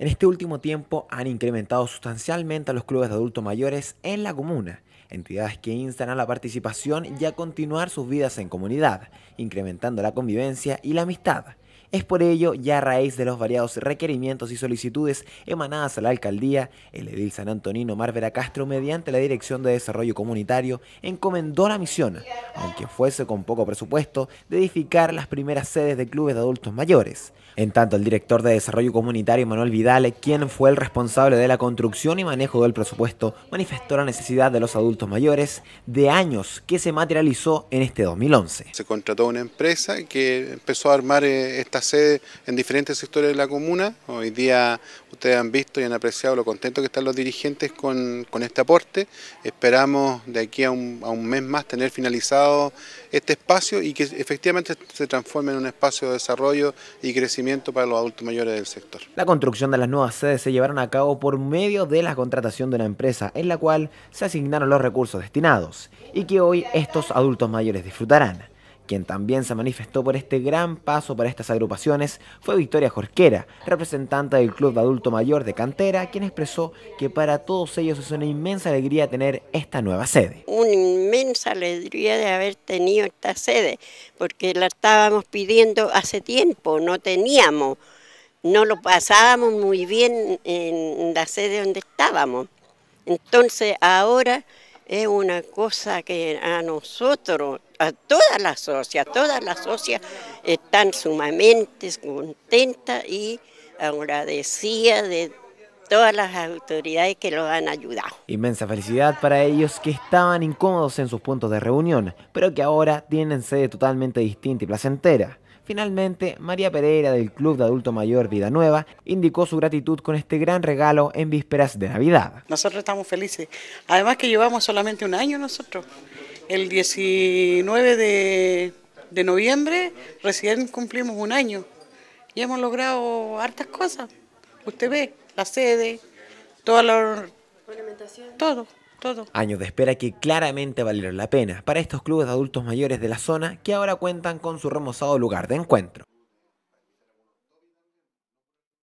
En este último tiempo han incrementado sustancialmente a los clubes de adultos mayores en la comuna, entidades que instan a la participación y a continuar sus vidas en comunidad, incrementando la convivencia y la amistad. Es por ello, ya a raíz de los variados requerimientos y solicitudes emanadas a la alcaldía, el edil San Antonino Marvera Castro, mediante la Dirección de Desarrollo Comunitario, encomendó la misión, aunque fuese con poco presupuesto, de edificar las primeras sedes de clubes de adultos mayores. En tanto, el director de Desarrollo Comunitario, Manuel Vidal, quien fue el responsable de la construcción y manejo del presupuesto, manifestó la necesidad de los adultos mayores de años que se materializó en este 2011. Se contrató una empresa que empezó a armar eh, esta sede en diferentes sectores de la comuna. Hoy día ustedes han visto y han apreciado lo contentos que están los dirigentes con, este aporte. Esperamos de aquí a un, a un, mes más tener finalizado este espacio y que efectivamente se transforme en un espacio de desarrollo y crecimiento para los adultos mayores del sector. La construcción de las nuevas sedes se llevaron a cabo por medio de la contratación de una empresa en la cual se asignaron los recursos destinados y que hoy estos adultos mayores disfrutarán. Quien también se manifestó por este gran paso para estas agrupaciones fue Victoria Jorquera, representante del Club de Adulto Mayor de Cantera, quien expresó que para todos ellos es una inmensa alegría tener esta nueva sede. Una inmensa alegría de haber tenido esta sede, porque la estábamos pidiendo hace tiempo, no teníamos, no lo pasábamos muy bien en la sede donde estábamos. Entonces ahora es una cosa que a nosotros a todas las socias, todas las socias están sumamente contentas y agradecidas de todas las autoridades que los han ayudado. Inmensa felicidad para ellos que estaban incómodos en sus puntos de reunión, pero que ahora tienen sede totalmente distinta y placentera. Finalmente, María Pereira del Club de Adulto Mayor Vida Nueva indicó su gratitud con este gran regalo en vísperas de Navidad. Nosotros estamos felices. Además que llevamos solamente un año nosotros. El 19 de, noviembre recién cumplimos un año y hemos logrado hartas cosas. Usted ve, la sede, toda la Todo. Todo. Años de espera que claramente valieron la pena para estos clubes de adultos mayores de la zona que ahora cuentan con su remozado lugar de encuentro.